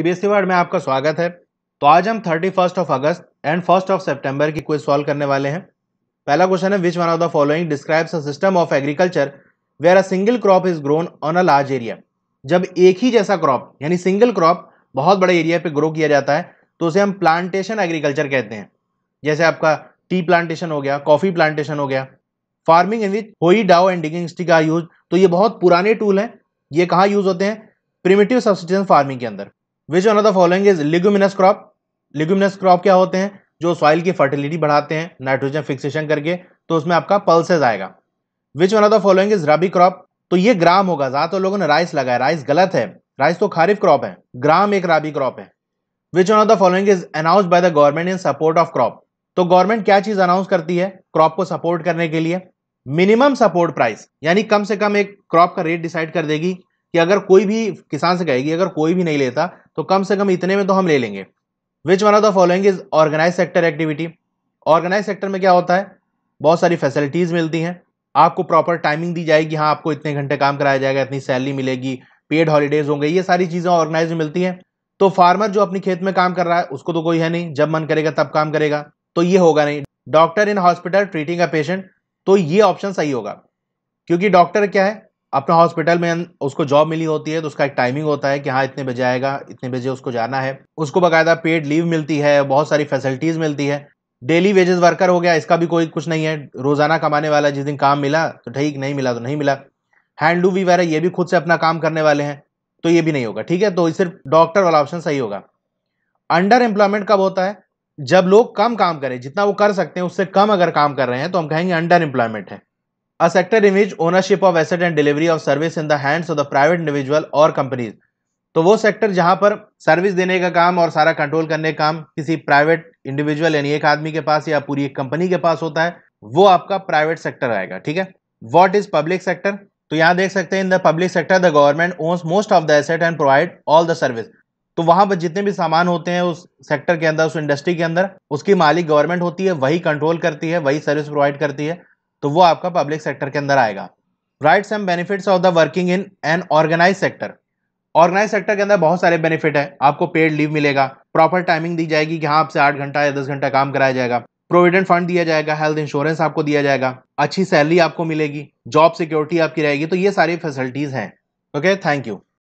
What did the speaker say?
CBSE word में आपका स्वागत है तो आज हम thirty first of August and first of September की क्विज सॉल्व करने वाले हैं पहला क्वेश्चन है which one of the following describes a system of agriculture where a single crop is grown on a large area जब एक ही जैसा crop यानी सिंगल क्रॉप बहुत बड़े एरिया पे ग्रो किया जाता है तो उसे हम प्लांटेशन एग्रीकल्चर कहते हैं जैसे आपका टी प्लांटेशन हो गया कॉफी प्लांटेशन हो गया farming in which hoe dao and digging stick are use तो ये बहुत पुराने टूल हैं ये कहाँ यूज होते हैं प्रिमेटिव सब्सटेंस फार्मिंग के अंदर which one of the following is leguminous crop leguminous crop क्या होते हैं जो सॉइल की फर्टिलिटी बढ़ाते हैं नाइट्रोजन फिक्सेशन करके तो उसमें आपका पल्सेज आएगा which one of the following is rabi crop तो ये ग्राम होगा ज्यादातर तो लोगों ने राइस लगाया राइस गलत है राइस तो खारिफ क्रॉप है ग्राम एक राबी क्रॉप है which one of the following is announce by the government in support of crop तो गवर्नमेंट क्या चीज अनाउंस करती है क्रॉप को सपोर्ट करने के लिए मिनिमम सपोर्ट प्राइस यानी कम से कम एक क्रॉप का रेट डिसाइड कर देगी कि अगर कोई भी किसान से कहेगी अगर कोई भी नहीं लेता तो कम से कम इतने में तो हम ले लेंगे which one of the following is organise sector activity organise sector में क्या होता है बहुत सारी फैसिलिटीज़ मिलती हैं आपको प्रॉपर टाइमिंग दी जाएगी हाँ आपको इतने घंटे काम कराया जाएगा इतनी सैलरी मिलेगी पेड हॉलीडेज होंगे ये सारी चीज़ें ऑर्गेनाइज मिलती हैं तो फार्मर जो अपनी खेत में काम कर रहा है उसको तो कोई है नहीं जब मन करेगा तब काम करेगा तो ये होगा नहीं doctor in hospital treating a patient तो ये ऑप्शन सही होगा क्योंकि डॉक्टर क्या है अपना हॉस्पिटल में उसको जॉब मिली होती है तो उसका एक टाइमिंग होता है कि हाँ इतने बजे आएगा इतने बजे उसको जाना है उसको बाकायदा पेड लीव मिलती है बहुत सारी फैसिलिटीज़ मिलती है डेली वेजेस वर्कर हो गया इसका भी कोई कुछ नहीं है रोज़ाना कमाने वाला जिस दिन काम मिला तो ठीक नहीं मिला तो नहीं मिला हैंड भी वगैरह ये भी खुद से अपना काम करने वाले हैं तो ये भी नहीं होगा ठीक है तो सिर्फ डॉक्टर वाला ऑप्शन सही होगा अंडर एम्प्लॉयमेंट कब होता है जब लोग कम काम करें जितना वो कर सकते हैं उससे कम अगर काम कर रहे हैं तो हम कहेंगे अंडर एम्प्लॉयमेंट है A sector in which ownership of asset and delivery of service in the hands of the private individual or companies. तो वो सेक्टर जहां पर सर्विस देने का काम और सारा कंट्रोल करने का काम किसी प्राइवेट इंडिविजुअल यानी एक आदमी के पास या पूरी एक कंपनी के पास होता है वो आपका प्राइवेट सेक्टर आएगा ठीक है वॉट इज पब्लिक सेक्टर तो यहां देख सकते हैं in the public sector the government owns most of the asset and provide all the service तो वहां पर जितने भी सामान होते हैं उस सेक्टर के अंदर उस इंडस्ट्री के अंदर उसकी मालिक गवर्नमेंट होती है वही कंट्रोल करती है वही सर्विस प्रोवाइड करती है तो वो आपका पब्लिक सेक्टर के अंदर आएगा right and benefits of the working in an organise sector organise sector के अंदर बहुत सारे बेनिफिट है आपको पेड लीव मिलेगा प्रॉपर टाइमिंग दी जाएगी कि हाँ आपसे आठ घंटा या दस घंटा काम कराया जाएगा प्रोविडेंट फंड दिया जाएगा हेल्थ इंश्योरेंस आपको दिया जाएगा अच्छी सैलरी आपको मिलेगी जॉब सिक्योरिटी आपकी रहेगी तो ये सारी फैसिलिटीज हैं ओके थैंक यू